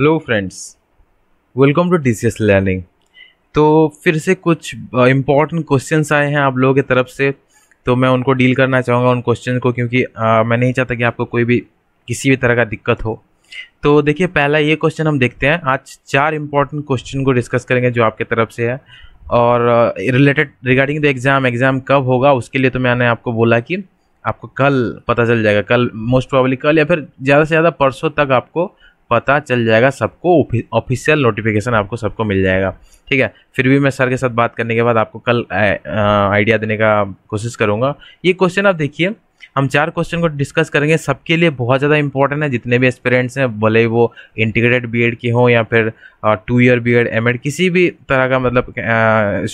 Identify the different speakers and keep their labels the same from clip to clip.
Speaker 1: hello friends welcome to TCS learning तो फिर से कुछ इम्पॉर्टेंट क्वेश्चन आए हैं आप लोगों की तरफ से तो मैं उनको डील करना चाहूँगा उन क्वेश्चन को क्योंकि आ, मैं नहीं चाहता कि आपको कोई भी किसी भी तरह का दिक्कत हो तो देखिए पहला ये क्वेश्चन हम देखते हैं आज चार इम्पॉर्टेंट क्वेश्चन को डिस्कस करेंगे जो आपके तरफ से है और related regarding the exam exam कब होगा उसके लिए तो मैंने आपको बोला कि आपको कल पता चल जाएगा कल मोस्ट प्रॉबली कल या फिर ज़्यादा से ज़्यादा परसों तक आपको पता चल जाएगा सबको ऑफिशियल नोटिफिकेशन आपको सबको मिल जाएगा ठीक है फिर भी मैं सर के साथ बात करने के बाद आपको कल आइडिया देने का कोशिश करूँगा ये क्वेश्चन आप देखिए हम चार क्वेश्चन को डिस्कस करेंगे सबके लिए बहुत ज़्यादा इंपॉर्टेंट है जितने भी एक्सपेरेंट्स हैं भले ही वो इंटीग्रेटेड बी के हों या फिर टू ईयर बी एड किसी भी तरह का मतलब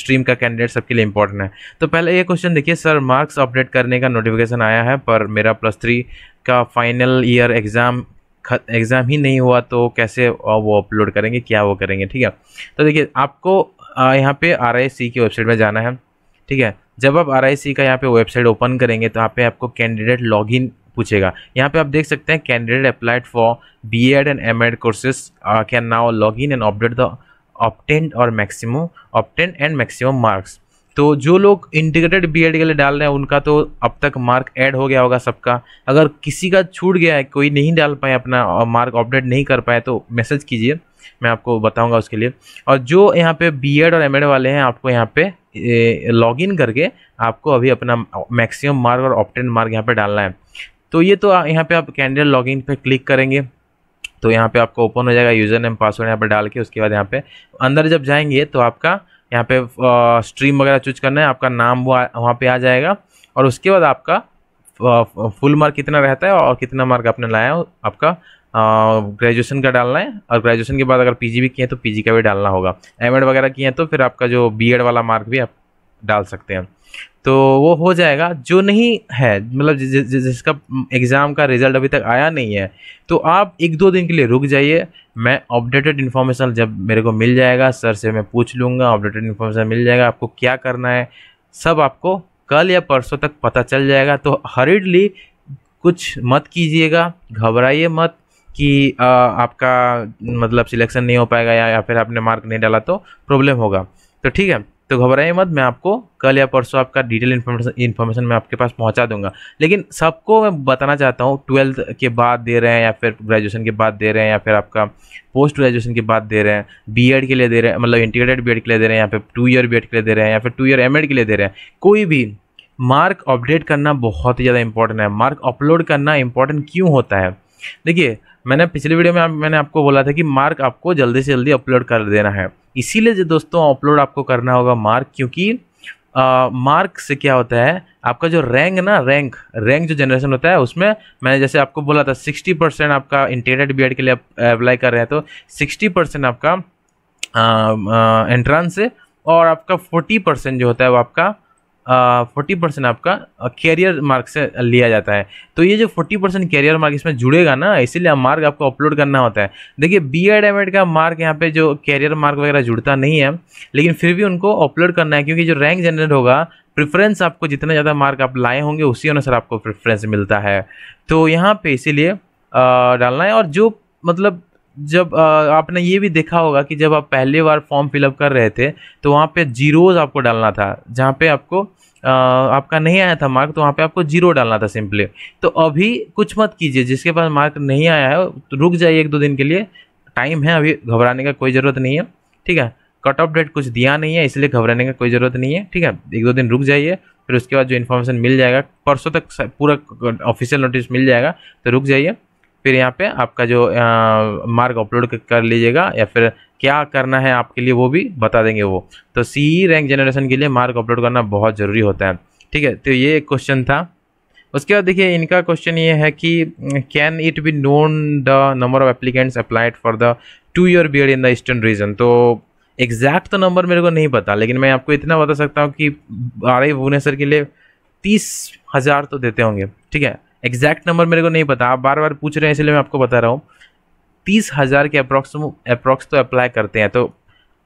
Speaker 1: स्ट्रीम का कैंडिडेट सबके लिए इंपॉर्टेंट है तो पहले ये क्वेश्चन देखिए सर मार्क्स अपडेट करने का नोटिफिकेशन आया है पर मेरा प्लस थ्री का फाइनल ईयर एग्ज़ाम एग्ज़ाम ही नहीं हुआ तो कैसे वो अपलोड करेंगे क्या वो करेंगे ठीक है तो देखिए आपको यहाँ पे आर की वेबसाइट में जाना है ठीक है जब आप आर का यहाँ पे वेबसाइट ओपन करेंगे तो यहाँ पे आपको कैंडिडेट लॉगिन पूछेगा यहाँ पे आप देख सकते हैं candidate applied for B Ed and M Ed courses can now log in and update the obtained और maximum obtained and maximum marks तो जो लोग इंटीग्रेटेड बीएड के लिए डाल रहे हैं उनका तो अब तक मार्क ऐड हो गया होगा सबका अगर किसी का छूट गया है कोई नहीं डाल पाए अपना और मार्क अपडेट नहीं कर पाए तो मैसेज कीजिए मैं आपको बताऊंगा उसके लिए और जो यहाँ पे बीएड और एमएड वाले हैं आपको यहाँ पे लॉगिन करके आपको अभी अपना मैक्सिमम मार्क और ऑप्टेन मार्क यहाँ पर डालना है तो ये तो यहाँ पर आप कैंडिडेट लॉगिन पर क्लिक करेंगे तो यहाँ पर आपको ओपन हो जाएगा यूज़र नेम पासवर्ड यहाँ पर डाल के उसके बाद यहाँ पर अंदर जब जाएंगे तो आपका यहाँ पे स्ट्रीम वगैरह चूज करना है आपका नाम वहाँ पे आ जाएगा और उसके बाद आपका फुल मार्क कितना रहता है और कितना मार्क आपने लाया है आपका ग्रेजुएशन का डालना है और ग्रेजुएशन के बाद अगर पीजी भी किए हैं तो पीजी का भी डालना होगा एम वगैरह किए हैं तो फिर आपका जो बीएड वाला मार्क भी आप डाल सकते हैं तो वो हो जाएगा जो नहीं है मतलब जिसका एग्ज़ाम का रिज़ल्ट अभी तक आया नहीं है तो आप एक दो दिन के लिए रुक जाइए मैं अपडेटेड इन्फॉर्मेशन जब मेरे को मिल जाएगा सर से मैं पूछ लूँगा अपडेटेड इन्फॉर्मेशन मिल जाएगा आपको क्या करना है सब आपको कल या परसों तक पता चल जाएगा तो हरीडली कुछ मत कीजिएगा घबराइए मत कि आ, आपका मतलब सिलेक्शन नहीं हो पाएगा या, या फिर आपने मार्क नहीं डाला तो प्रॉब्लम होगा तो ठीक है तो घबराइए मत मैं आपको कल या परसों आपका डिटेल इन्फॉर्मेशन इन्फॉर्मेशन मैं आपके पास पहुंचा दूंगा लेकिन सबको मैं बताना चाहता हूँ ट्वेल्थ के बाद दे रहे हैं या फिर ग्रेजुएशन के बाद दे रहे हैं या फिर आपका पोस्ट ग्रेजुएशन के बाद दे रहे हैं बी के लिए दे रहे हैं मतलब इंटीग्रेटेड बी के लिए दे रहे हैं या फिर टू ईयर बी के लिए दे रहे हैं या फिर टू ईयर एम के लिए दे रहे हैं कोई भी मार्क अपडेट करना बहुत ही ज़्यादा इंपॉर्टेंट है मार्क अपलोड करना इंपॉर्टेंट क्यों होता है देखिए मैंने पिछले वीडियो में मैंने आपको बोला था कि मार्क आपको जल्दी से जल्दी अपलोड कर देना है इसीलिए दोस्तों अपलोड आपको करना होगा मार्क क्योंकि मार्क से क्या होता है आपका जो रैंक ना रैंक रैंक जो जनरेशन होता है उसमें मैंने जैसे आपको बोला था सिक्सटी परसेंट आपका इंटीरियर बी के लिए अप्लाई कर रहे हैं तो सिक्सटी परसेंट आपका एंट्रांस है से और आपका फोर्टी परसेंट जो होता है वो आपका फोर्टी परसेंट आपका कैरियर मार्क से लिया जाता है तो ये जो फोर्टी परसेंट कैरियर मार्क इसमें जुड़ेगा ना इसीलिए मार्क आपको अपलोड करना होता है देखिए बी एड एम एड का मार्क यहाँ पे जो कैरियर मार्क वगैरह जुड़ता नहीं है लेकिन फिर भी उनको अपलोड करना है क्योंकि जो रैंक जनरेट होगा प्रेफरेंस आपको जितना ज़्यादा मार्क आप लाए होंगे उसी अनुसार आपको प्रेफरेंस मिलता है तो यहाँ पर इसीलिए डालना है और जो मतलब जब आ, आपने ये भी देखा होगा कि जब आप पहली बार फॉर्म फिलअप कर रहे थे तो वहाँ पे जीरोज आपको डालना था जहाँ पे आपको आ, आपका नहीं आया था मार्क तो वहाँ पे आपको जीरो डालना था सिंपली तो अभी कुछ मत कीजिए जिसके पास मार्क नहीं आया है तो रुक जाइए एक दो दिन के लिए टाइम है अभी घबराने का कोई ज़रूरत नहीं है ठीक है कट ऑफ डेट कुछ दिया नहीं है इसलिए घबराने का कोई ज़रूरत नहीं है ठीक है एक दो दिन रुक जाइए फिर उसके बाद जो इन्फॉर्मेशन मिल जाएगा परसों तक पूरा ऑफिशियल नोटिस मिल जाएगा तो रुक जाइए फिर यहाँ पे आपका जो मार्क अपलोड कर लीजिएगा या फिर क्या करना है आपके लिए वो भी बता देंगे वो तो सी रैंक जनरेशन के लिए मार्क अपलोड करना बहुत ज़रूरी होता है ठीक है तो ये एक क्वेश्चन था उसके बाद देखिए इनका क्वेश्चन ये है कि can it be known the number of applicants applied for the two year B in the eastern region तो एग्जैक्ट तो नंबर मेरे को नहीं पता लेकिन मैं आपको इतना बता सकता हूँ कि आर आई भुवनेश्वर के लिए तीस हज़ार तो देते होंगे ठीक है एग्जैक्ट नंबर मेरे को नहीं पता आप बार बार पूछ रहे हैं इसलिए मैं आपको बता रहा हूँ तीस हज़ार के अप्रोक्स अप्रोक्स तो अप्लाई करते हैं तो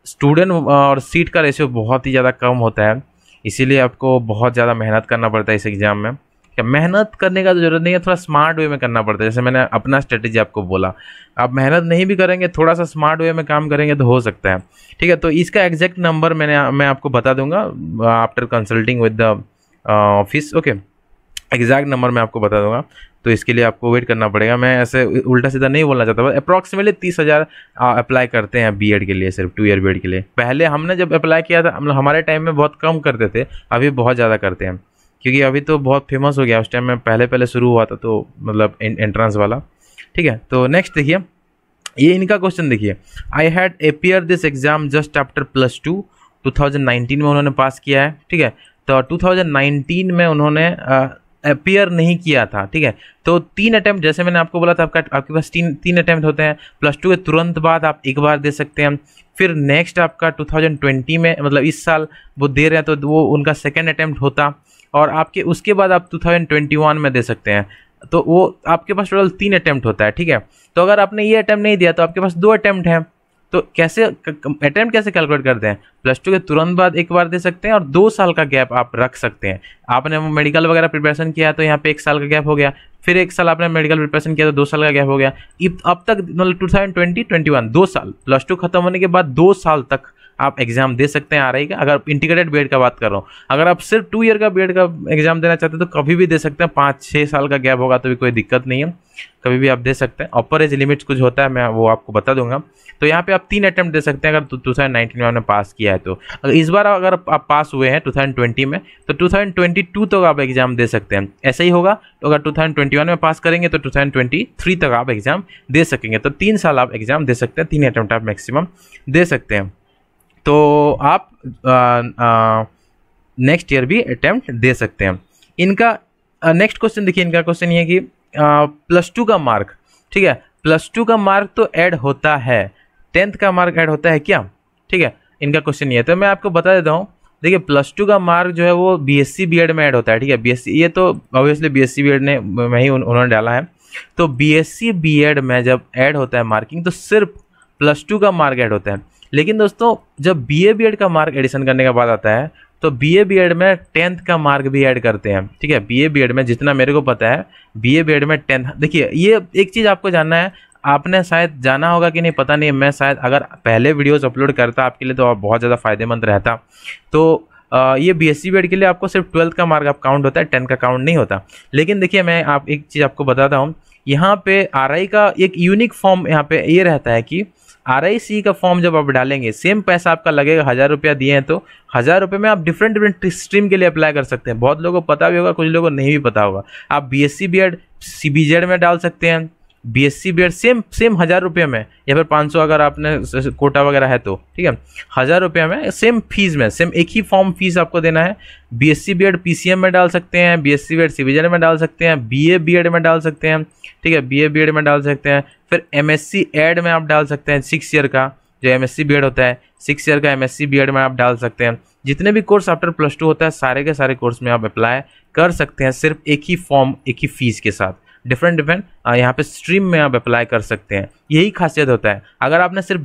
Speaker 1: स्टूडेंट और सीट का रेशियो बहुत ही ज़्यादा कम होता है इसीलिए आपको बहुत ज़्यादा मेहनत करना पड़ता है इस एग्ज़ाम में क्या मेहनत करने का तो ज़रूरत नहीं है थोड़ा स्मार्ट वे में करना पड़ता है जैसे मैंने अपना स्ट्रेटेजी आपको बोला आप मेहनत नहीं भी करेंगे थोड़ा सा स्मार्ट वे में काम करेंगे तो हो सकता है ठीक है तो इसका एग्जैक्ट नंबर मैंने मैं आपको बता दूंगा after consulting with the office okay exact number मैं आपको बता दूंगा तो इसके लिए आपको वेट करना पड़ेगा मैं ऐसे उल्टा सीधा नहीं बोलना चाहता अप्रॉक्सीमेटली तीस हज़ार अप्लाई करते हैं बीएड के लिए सिर्फ टू ईयर बीएड के लिए पहले हमने जब अप्लाई किया था हम मतलब हमारे टाइम में बहुत कम करते थे अभी बहुत ज़्यादा करते हैं क्योंकि अभी तो बहुत फेमस हो गया उस टाइम में पहले पहले शुरू हुआ था तो मतलब एंट्रेंस वाला ठीक है तो नेक्स्ट देखिए ये इनका क्वेश्चन देखिए I had appear this exam just after plus two 2019 में उन्होंने पास किया है ठीक है तो 2019 में उन्होंने अपियर नहीं किया था ठीक है तो तीन अटैम्प्ट जैसे मैंने आपको बोला था आपका आपके पास तीन तीन अटैम्प्ट होते हैं प्लस टू के तुरंत बाद आप एक बार दे सकते हैं फिर नेक्स्ट आपका 2020 में मतलब इस साल वो दे रहे हैं तो वो उनका सेकेंड अटैम्प्ट होता और आपके उसके बाद आप 2021 में दे सकते हैं तो वो आपके पास टोटल तीन अटैम्प्ट होता है ठीक है तो अगर आपने ये अटैम्प्ट नहीं दिया तो आपके पास दो अटैम्प्ट हैं तो कैसे अटैम्प्ट कैसे कैलकुलेट करते हैं प्लस टू के तुरंत बाद एक बार दे सकते हैं और दो साल का गैप आप रख सकते हैं आपने मेडिकल वगैरह प्रिपरेशन किया तो यहाँ पे एक साल का गैप हो गया फिर एक साल आपने मेडिकल प्रिपरेशन किया तो दो साल का गैप हो गया अब तक मतलब two thousand twenty twenty one दो साल प्लस टू खत्म होने के बाद दो साल तक आप एग्जाम दे सकते हैं आर का अगर इंटीग्रेटेड बी का बात कर रहा हूँ अगर आप सिर्फ टू ईयर का बी का एग्जाम देना चाहते हैं तो कभी भी दे सकते हैं पाँच छः साल का गैप होगा तो भी कोई दिक्कत नहीं है कभी भी आप दे सकते हैं अपर एज लिमिट कुछ होता है मैं वो आपको बता दूंगा तो यहाँ पे आप तीन अटैम्प्ट दे सकते हैं अगर टू थाउजेंड नाइनटीन में आपने पास किया है तो अगर इस बार अगर आप पास हुए हैं टू थाउजेंड ट्वेंटी में तो टू थाउजेंड ट्वेंटी टू तक आप एग्जाम दे सकते हैं ऐसा ही होगा तो अगर टू थाउजेंड ट्वेंटी वन में पास करेंगे तो टू थाउजेंड ट्वेंटी थ्री तक आप एग्जाम दे सकेंगे तो तीन साल आप एग्जाम दे सकते हैं तीन अटैम्प्ट आप मैक्सिमम दे सकते हैं तो आप नेक्स्ट ईयर भी अटैम्प्ट दे सकते हैं इनका नेक्स्ट क्वेश्चन देखिए इनका क्वेश्चन ये कि प्लस टू का मार्क ठीक है प्लस टू का मार्क तो ऐड होता है टेंथ का मार्क ऐड होता है क्या ठीक है इनका क्वेश्चन ये तो मैं आपको बता देता हूँ देखिए प्लस टू का मार्क जो है वो B S C B Ed में ऐड होता है ठीक है बी एस सी ये तो obviously B S C B Ed ने में ही उन्होंने डाला है तो B S C B Ed में जब ऐड होता है मार्किंग तो सिर्फ प्लस टू का मार्क ऐड होता है लेकिन दोस्तों जब बी ए बी एड का मार्क एडिशन करने का बात आता है तो बी ए बी एड में टेंथ का मार्क भी ऐड करते हैं ठीक है बी ए बी एड में जितना मेरे को पता है बी ए बी एड में टेंथ देखिए ये एक चीज़ आपको जानना है आपने शायद जाना होगा कि नहीं पता नहीं मैं शायद अगर पहले वीडियोस अपलोड करता आपके लिए तो आप बहुत ज़्यादा फ़ायदेमंद रहता तो आ, ये बी एस सी के लिए आपको सिर्फ ट्वेल्थ का मार्क आप काउंट होता है टेंथ का काउंट नहीं होता लेकिन देखिए मैं आप एक चीज़ आपको बताता हूँ यहाँ पे आर का एक यूनिक फॉर्म यहाँ पे ये यह रहता है कि आर का फॉर्म जब आप डालेंगे सेम पैसा आपका लगेगा हज़ार रुपया दिए हैं तो हज़ार रुपये में आप डिफरेंट डिफरेंट स्ट्रीम के लिए अप्लाई कर सकते हैं बहुत लोगों को पता भी होगा कुछ लोगों को नहीं भी पता होगा आप B S C B Ed C B Z में डाल सकते हैं B S C B Ed same same हज़ार रुपये में या फिर पाँच सौ अगर आपने कोटा वगैरह है तो ठीक है हज़ार रुपये में सेम फीस में सेम एक ही फॉर्म फीस आपको देना है B S C B Ed P C M में डाल सकते हैं B S C B Ed सिविजन में डाल सकते हैं बी ए बी एड में डाल सकते हैं ठीक है बी ए बी एड में डाल सकते हैं फिर एम एस सी एड में आप डाल सकते हैं सिक्स ईयर का जो M S C B Ed होता है सिक्स ईयर का M S C B Ed में आप डाल सकते हैं जितने भी कोर्स आफ्टर प्लस टू होता है सारे के सारे कोर्स में आप अप्लाई कर सकते हैं सिर्फ एक ही फॉर्म एक ही फीस के साथ डिफरेंट डिफरेंट यहाँ पे स्ट्रीम में आप अप्लाई कर सकते हैं यही खासियत होता है अगर आपने सिर्फ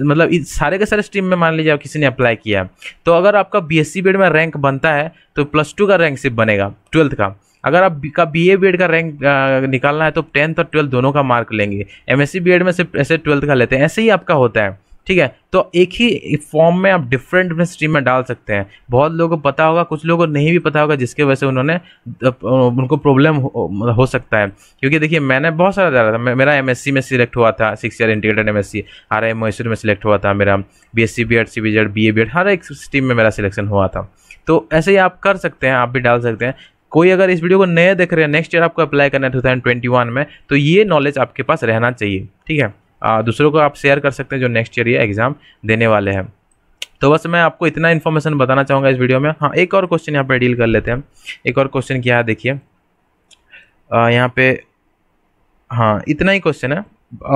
Speaker 1: मतलब सारे के सारे स्ट्रीम में मान लीजिए किसी ने अप्लाई किया तो अगर आपका बी एस में रैंक बनता है तो प्लस टू का रैंक सिर्फ बनेगा ट्वेल्थ का अगर आप का बी ए बी का रैंक निकालना है तो टेंथ और ट्वेल्थ दोनों का मार्क लेंगे M S C B Ed में सिर्फ ऐसे ट्वेल्थ का लेते हैं ऐसे ही आपका होता है ठीक है तो एक ही फॉर्म में आप डिफरेंट डिफरेंट स्ट्रीम में डाल सकते हैं बहुत लोगों को पता होगा कुछ लोगों को नहीं भी पता होगा जिसके वजह से उन्होंने उनको प्रॉब्लम हो, मतलब हो सकता है क्योंकि देखिए मैंने बहुत सारा डाला था मेरा एम में सिलेक्ट हुआ था six year integrated M S C R I Mysore में सिलेक्ट हुआ था मेरा B S C B Ed C B Ed B A B Ed हर एक स्ट्रीम में मेरा सिलेक्शन हुआ था तो ऐसे ही आप कर सकते हैं आप भी डाल सकते हैं कोई अगर इस वीडियो को नए देख रहे हैं नेक्स्ट ईयर आपको अप्लाई करना है टू थाउजेंड ट्वेंटी वन में तो ये नॉलेज आपके पास रहना चाहिए ठीक है दूसरों को आप शेयर कर सकते हैं जो नेक्स्ट ईयर ये एग्ज़ाम देने वाले हैं तो बस मैं आपको इतना इन्फॉर्मेशन बताना चाहूँगा इस वीडियो में हाँ एक और क्वेश्चन यहाँ पर डील कर लेते हैं एक और क्वेश्चन क्या है देखिए यहाँ पे हाँ इतना ही क्वेश्चन है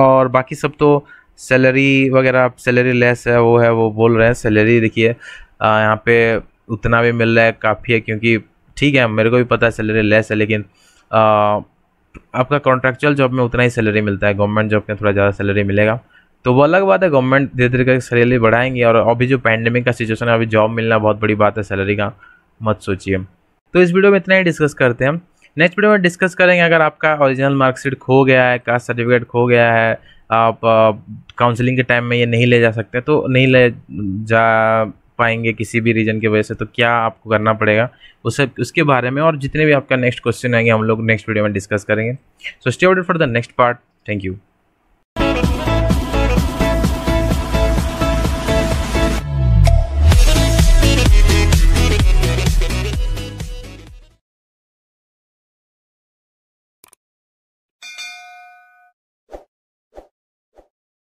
Speaker 1: और बाकी सब तो सैलरी वगैरह सैलरी लेस है वो है वो बोल रहे हैं सैलरी देखिए यहाँ पे उतना भी मिल रहा है काफ़ी है क्योंकि ठीक है मेरे को भी पता है सैलरी लेस है लेकिन आ, आपका कॉन्ट्रेक्चुअल जॉब में उतना ही सैलरी मिलता है गवर्नमेंट जॉब में थोड़ा ज़्यादा सैलरी मिलेगा तो वो अलग बात है गवर्नमेंट धीरे धीरे करके सैलरी बढ़ाएंगे और अभी जो पैंडेमिक का सिचुएशन है अभी जॉब मिलना बहुत बड़ी बात है सैलरी का मत सोचिए तो इस वीडियो में इतना ही डिस्कस करते हैं नेक्स्ट वीडियो में डिस्कस करेंगे अगर आपका ओरिजिनल मार्कशीट खो गया है कास्ट सर्टिफिकेट खो गया है आप काउंसलिंग के टाइम में ये नहीं ले जा सकते तो नहीं ले जा पाएंगे किसी भी रीज़न की वजह से तो क्या आपको करना पड़ेगा उसे उसके बारे में और जितने भी आपका नेक्स्ट क्वेश्चन आएंगे हम लोग नेक्स्ट वीडियो में डिस्कस करेंगे so stay order for the next part thank you